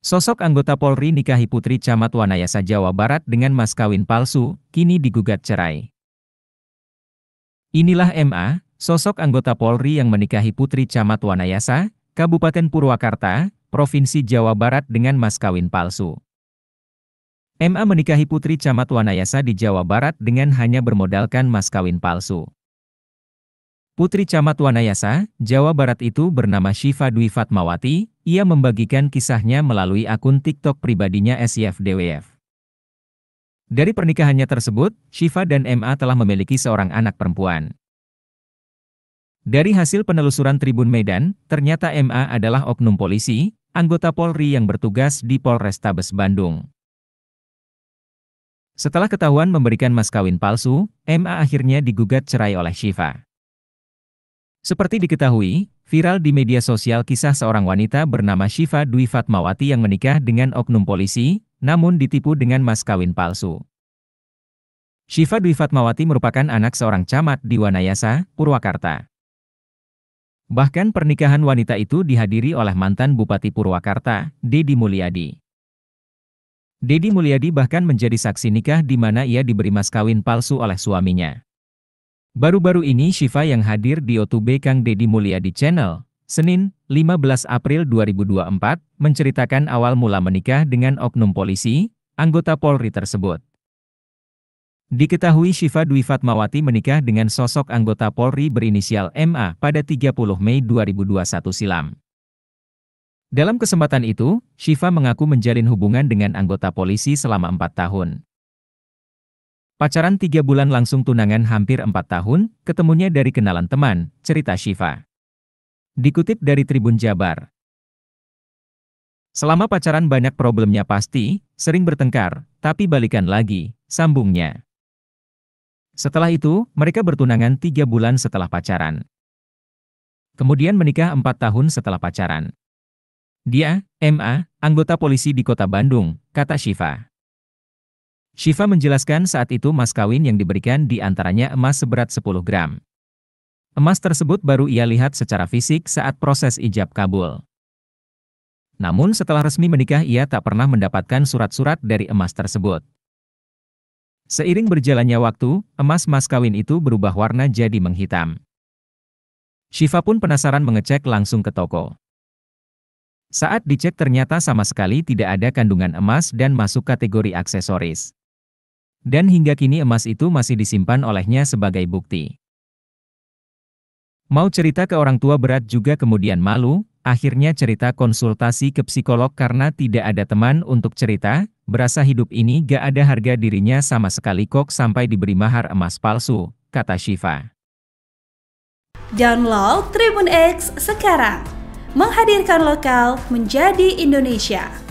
Sosok anggota Polri nikahi putri camat Wanayasa Jawa Barat dengan mas kawin palsu, kini digugat cerai. Inilah MA, sosok anggota Polri yang menikahi putri camat Wanayasa, Kabupaten Purwakarta, Provinsi Jawa Barat dengan mas kawin palsu. MA menikahi putri camat Wanayasa di Jawa Barat dengan hanya bermodalkan mas kawin palsu. Putri camat Wanayasa, Jawa Barat itu bernama Syifa Dwi Fatmawati, ia membagikan kisahnya melalui akun TikTok pribadinya SYFDWF. Dari pernikahannya tersebut, Shiva dan MA telah memiliki seorang anak perempuan. Dari hasil penelusuran Tribun Medan, ternyata MA adalah oknum polisi, anggota Polri yang bertugas di Polrestabes Bandung. Setelah ketahuan memberikan mas kawin palsu, MA akhirnya digugat cerai oleh Shiva. Seperti diketahui, Viral di media sosial kisah seorang wanita bernama Syifa Dwi Fatmawati yang menikah dengan oknum polisi, namun ditipu dengan mas kawin palsu. Syifa Dwi Fatmawati merupakan anak seorang camat di Wanayasa, Purwakarta. Bahkan pernikahan wanita itu dihadiri oleh mantan Bupati Purwakarta, Dedi Mulyadi. Dedi Mulyadi bahkan menjadi saksi nikah di mana ia diberi mas kawin palsu oleh suaminya. Baru-baru ini Shiva yang hadir di Otube Kang Deddy Mulyadi Channel, Senin, 15 April 2024, menceritakan awal mula menikah dengan oknum polisi, anggota Polri tersebut. Diketahui Shiva Dwi Fatmawati menikah dengan sosok anggota Polri berinisial MA pada 30 Mei 2021 silam. Dalam kesempatan itu, Shiva mengaku menjalin hubungan dengan anggota polisi selama empat tahun. Pacaran tiga bulan langsung tunangan hampir empat tahun, ketemunya dari kenalan teman, cerita Shiva. Dikutip dari Tribun Jabar. Selama pacaran banyak problemnya pasti, sering bertengkar, tapi balikan lagi, sambungnya. Setelah itu, mereka bertunangan tiga bulan setelah pacaran. Kemudian menikah empat tahun setelah pacaran. Dia, MA, anggota polisi di kota Bandung, kata Shiva. Shiva menjelaskan saat itu emas kawin yang diberikan di antaranya emas seberat 10 gram. Emas tersebut baru ia lihat secara fisik saat proses ijab kabul. Namun setelah resmi menikah ia tak pernah mendapatkan surat-surat dari emas tersebut. Seiring berjalannya waktu, emas mas kawin itu berubah warna jadi menghitam. Shiva pun penasaran mengecek langsung ke toko. Saat dicek ternyata sama sekali tidak ada kandungan emas dan masuk kategori aksesoris. Dan hingga kini emas itu masih disimpan olehnya sebagai bukti. Mau cerita ke orang tua berat juga kemudian malu, akhirnya cerita konsultasi ke psikolog karena tidak ada teman untuk cerita, berasa hidup ini gak ada harga dirinya sama sekali kok sampai diberi mahar emas palsu, kata Shiva. Download Tribun X sekarang, menghadirkan lokal menjadi Indonesia.